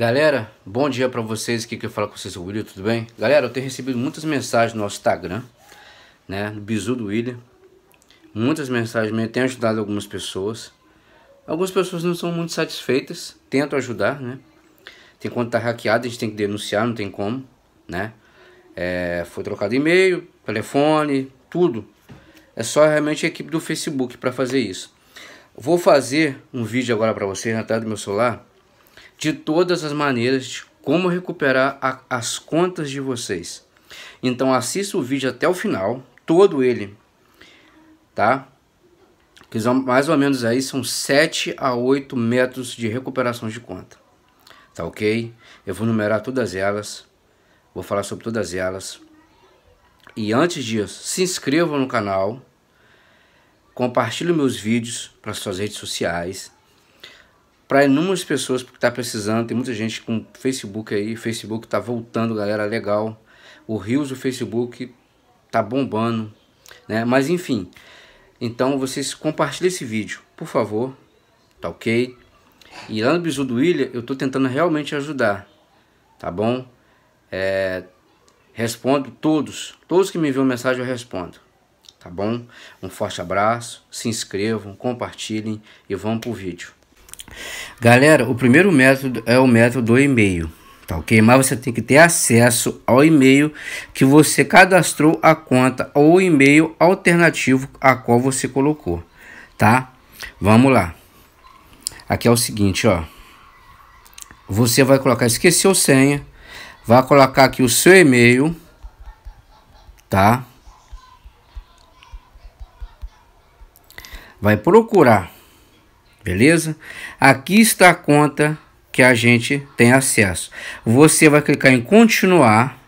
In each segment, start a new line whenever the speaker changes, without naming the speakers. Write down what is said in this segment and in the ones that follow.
Galera, bom dia para vocês. Aqui que eu falo com vocês, é o William, tudo bem? Galera, eu tenho recebido muitas mensagens no nosso Instagram, né? No Bizu do William. Muitas mensagens Me tenho ajudado algumas pessoas. Algumas pessoas não são muito satisfeitas, tento ajudar, né? Tem quando tá hackeado, a gente tem que denunciar, não tem como, né? É, foi trocado e-mail, telefone, tudo. É só realmente a equipe do Facebook para fazer isso. Vou fazer um vídeo agora para vocês na tela do meu celular de todas as maneiras de como recuperar a, as contas de vocês. Então assista o vídeo até o final, todo ele, tá? Que são mais ou menos aí são 7 a 8 métodos de recuperação de conta. Tá ok? Eu vou numerar todas elas, vou falar sobre todas elas. E antes disso, se inscreva no canal, compartilhe meus vídeos para suas redes sociais, para inúmeras pessoas que está precisando. Tem muita gente com Facebook aí, Facebook está voltando, galera, legal. O Rios do Facebook tá bombando, né? Mas enfim, então vocês compartilhem esse vídeo, por favor, tá ok? E lá no Bisu do William, eu tô tentando realmente ajudar, tá bom? É, respondo todos, todos que me enviam mensagem eu respondo, tá bom? Um forte abraço, se inscrevam, compartilhem e vamos pro vídeo. Galera, o primeiro método é o método do e-mail, tá ok? Mas você tem que ter acesso ao e-mail que você cadastrou a conta ou e-mail alternativo a qual você colocou, tá? Vamos lá. Aqui é o seguinte, ó. Você vai colocar, esqueceu senha, vai colocar aqui o seu e-mail, tá? Vai procurar Beleza? Aqui está a conta que a gente tem acesso. Você vai clicar em continuar.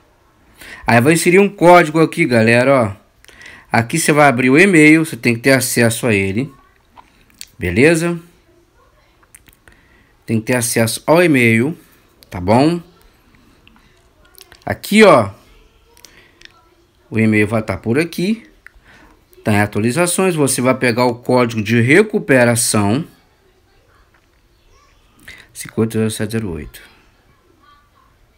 Aí vai inserir um código aqui, galera, ó. Aqui você vai abrir o e-mail, você tem que ter acesso a ele. Beleza? Tem que ter acesso ao e-mail, tá bom? Aqui, ó. O e-mail vai estar tá por aqui. Tem tá atualizações, você vai pegar o código de recuperação 580708.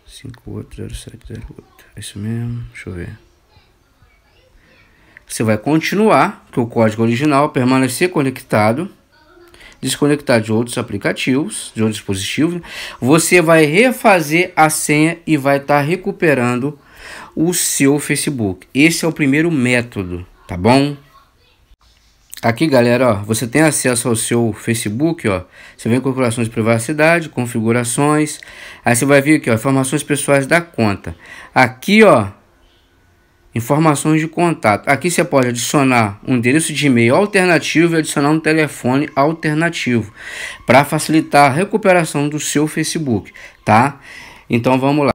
580708. É isso mesmo? Deixa eu ver. Você vai continuar, que o código original permanecer conectado, desconectar de outros aplicativos, de outros dispositivos. Você vai refazer a senha e vai estar tá recuperando o seu Facebook. Esse é o primeiro método, tá bom? Tá aqui, galera, ó, você tem acesso ao seu Facebook, ó. Você vem em configurações de privacidade, configurações. Aí você vai vir aqui, ó, informações pessoais da conta. Aqui, ó, informações de contato. Aqui você pode adicionar um endereço de e-mail alternativo e adicionar um telefone alternativo para facilitar a recuperação do seu Facebook, tá? Então vamos lá.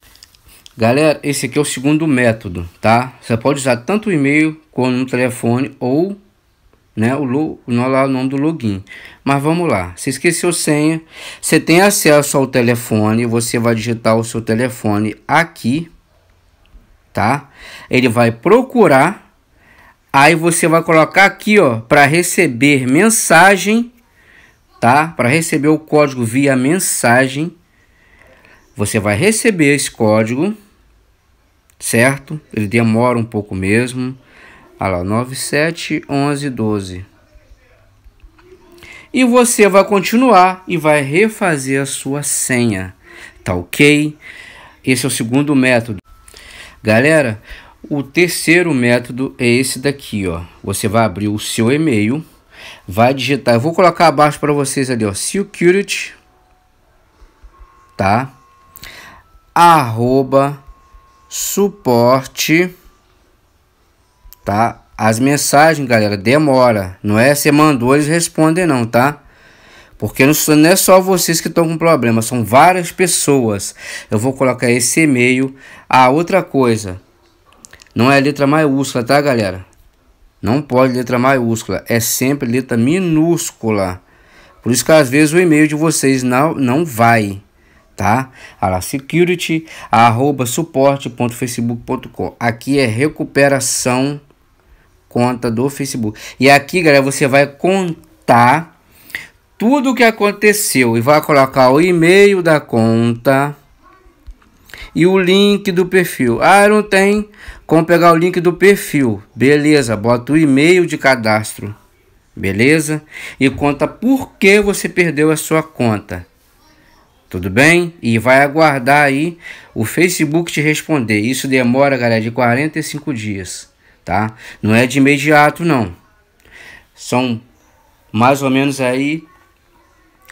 Galera, esse aqui é o segundo método, tá? Você pode usar tanto o e-mail como um telefone ou né? O, lo, lá o nome do login. Mas vamos lá. Se esqueceu senha, você tem acesso ao telefone, você vai digitar o seu telefone aqui, tá? Ele vai procurar, aí você vai colocar aqui, ó, para receber mensagem, tá? Para receber o código via mensagem. Você vai receber esse código, certo? Ele demora um pouco mesmo Olha lá, 9, 7, 11, 12. E você vai continuar e vai refazer a sua senha. Tá ok? Esse é o segundo método. Galera, o terceiro método é esse daqui, ó. Você vai abrir o seu e-mail, vai digitar, eu vou colocar abaixo para vocês ali, ó, security, tá? arroba suporte tá? As mensagens, galera, demora. Não é você mandou, eles respondem não, tá? Porque não, não é só vocês que estão com problema, são várias pessoas. Eu vou colocar esse e-mail. Ah, outra coisa. Não é letra maiúscula, tá, galera? Não pode letra maiúscula, é sempre letra minúscula. Por isso que às vezes o e-mail de vocês não, não vai, tá? A security, arroba suporte.facebook.com. Aqui é recuperação conta do Facebook. E aqui, galera, você vai contar tudo o que aconteceu e vai colocar o e-mail da conta e o link do perfil. Ah, não tem como pegar o link do perfil. Beleza, bota o e-mail de cadastro. Beleza? E conta por que você perdeu a sua conta. Tudo bem? E vai aguardar aí o Facebook te responder. Isso demora, galera, de 45 dias tá? Não é de imediato não. São mais ou menos aí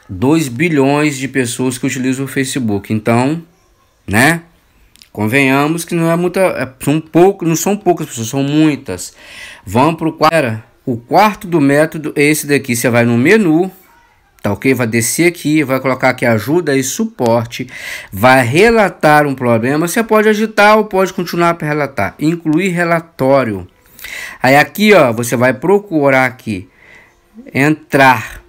2 bilhões de pessoas que utilizam o Facebook. Então, né? Convenhamos que não é muita, é, são pouco, não são poucas pessoas, são muitas. Vamos pro quarto, o quarto do método, esse daqui, você vai no menu Tá ok? Vai descer aqui, vai colocar aqui ajuda e suporte, vai relatar um problema. Você pode agitar ou pode continuar para relatar, incluir relatório. Aí aqui, ó, você vai procurar aqui entrar,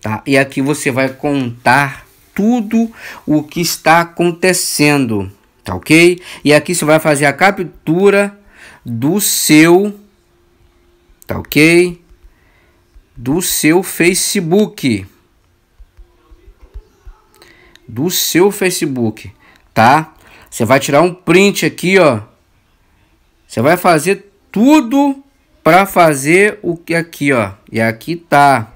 tá? E aqui você vai contar tudo o que está acontecendo, tá ok? E aqui você vai fazer a captura do seu, tá ok? Do seu Facebook do seu Facebook, tá? Você vai tirar um print aqui, ó. Você vai fazer tudo para fazer o que aqui, ó. E aqui tá.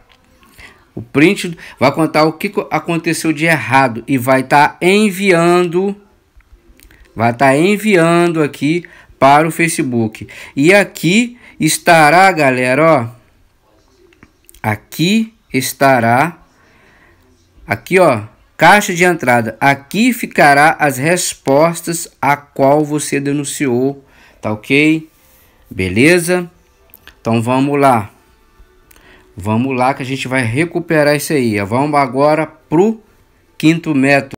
O print vai contar o que aconteceu de errado e vai estar tá enviando vai estar tá enviando aqui para o Facebook. E aqui estará, galera, ó. Aqui estará aqui, ó, Caixa de entrada. Aqui ficará as respostas a qual você denunciou, tá ok? Beleza? Então vamos lá. Vamos lá que a gente vai recuperar isso aí. Vamos agora pro quinto método.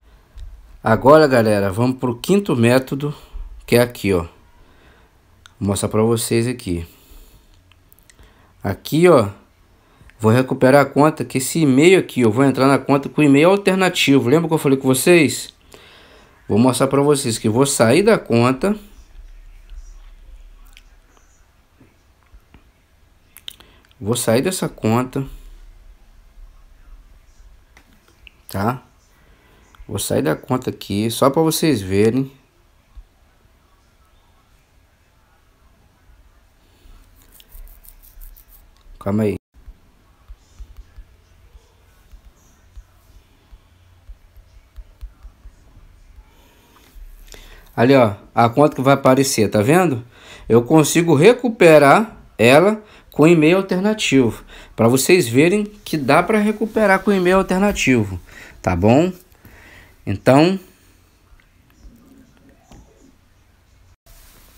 Agora, galera, vamos pro quinto método, que é aqui, ó. Vou mostrar para vocês aqui. Aqui, ó, Vou recuperar a conta, que esse e-mail aqui, eu vou entrar na conta com e-mail alternativo. Lembra que eu falei com vocês? Vou mostrar para vocês que vou sair da conta. Vou sair dessa conta. Tá? Vou sair da conta aqui, só para vocês verem. Calma aí. Ali, ó, a conta que vai aparecer, tá vendo? Eu consigo recuperar ela com e-mail alternativo, para vocês verem que dá para recuperar com e-mail alternativo, tá bom? Então,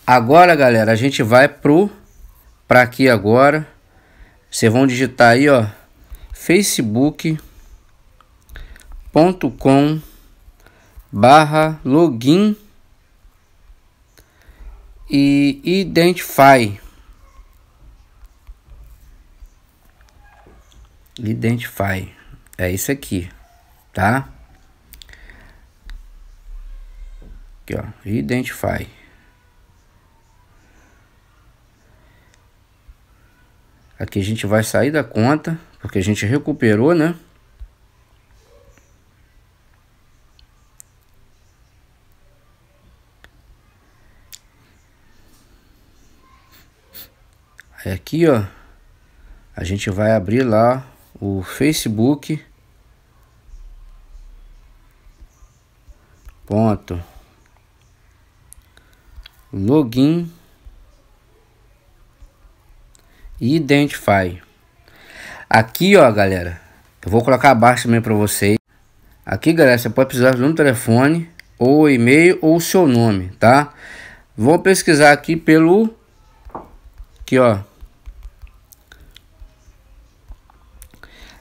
agora, galera, a gente vai pro para aqui agora. Vocês vão digitar aí, ó, facebook.com barra login e identify. Identify. É isso aqui, tá? Aqui, ó. Identify. Aqui a gente vai sair da conta, porque a gente recuperou, né? É aqui, ó, a gente vai abrir lá o Facebook. Ponto. Login. Identify. Aqui, ó, galera. Eu vou colocar abaixo também para vocês. Aqui, galera, você pode precisar de um telefone, ou e-mail, ou seu nome, tá? Vou pesquisar aqui pelo... Aqui, ó.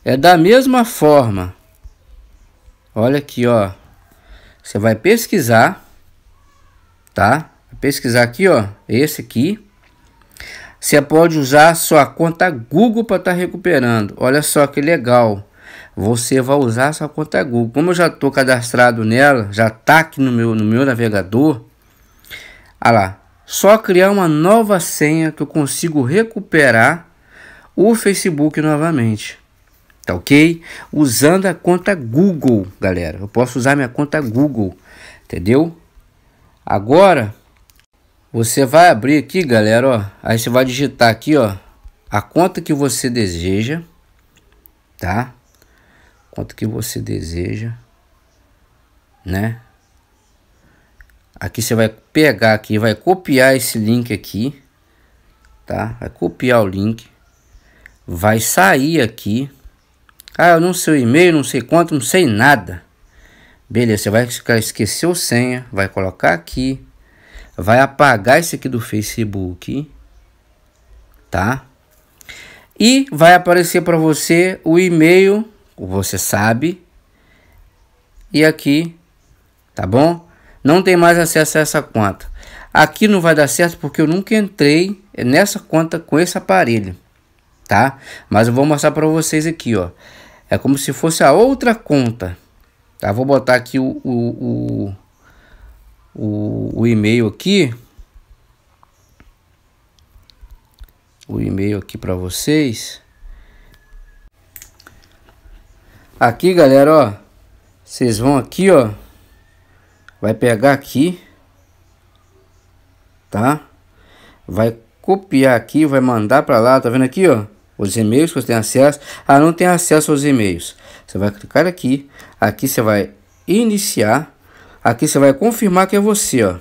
É da mesma forma. Olha aqui, ó. Você vai pesquisar, tá? Pesquisar aqui, ó. Esse aqui. Você pode usar sua conta Google para estar tá recuperando. Olha só que legal. Você vai usar sua conta Google. Como eu já estou cadastrado nela, já está aqui no meu, no meu navegador. Olha lá. Só criar uma nova senha que eu consigo recuperar o Facebook novamente tá ok? Usando a conta Google, galera. Eu posso usar minha conta Google, entendeu? Agora, você vai abrir aqui, galera, ó. Aí você vai digitar aqui, ó, a conta que você deseja, tá? Conta que você deseja, né? Aqui você vai pegar aqui, vai copiar esse link aqui, tá? Vai copiar o link, vai sair aqui, ah, eu não sei o e-mail, não sei quanto, não sei nada. Beleza, você vai esquecer o senha, vai colocar aqui, vai apagar esse aqui do Facebook, tá? E vai aparecer para você o e-mail, você sabe, e aqui, tá bom? Não tem mais acesso a essa conta. Aqui não vai dar certo porque eu nunca entrei nessa conta com esse aparelho, tá? Mas eu vou mostrar para vocês aqui, ó. É como se fosse a outra conta. Tá? Vou botar aqui o, o, o, o, o e-mail aqui. O e-mail aqui para vocês. Aqui, galera, ó. Vocês vão aqui, ó. Vai pegar aqui. Tá? Vai copiar aqui, vai mandar para lá, tá vendo aqui, ó? os e-mails que você tem acesso. Ah, não tem acesso aos e-mails. Você vai clicar aqui, aqui você vai iniciar, aqui você vai confirmar que é você, ó.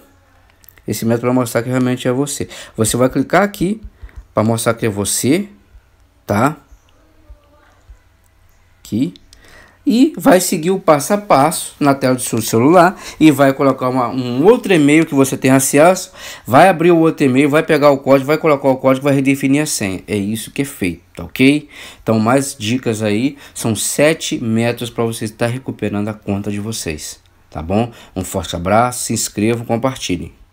Esse método vai mostrar que realmente é você. Você vai clicar aqui para mostrar que é você, tá? Aqui e vai seguir o passo a passo na tela do seu celular e vai colocar uma, um outro e-mail que você tem acesso, vai abrir o outro e-mail, vai pegar o código, vai colocar o código, vai redefinir a senha. É isso que é feito, tá ok? Então, mais dicas aí, são sete métodos para você estar recuperando a conta de vocês, tá bom? Um forte abraço, se inscrevam, compartilhem.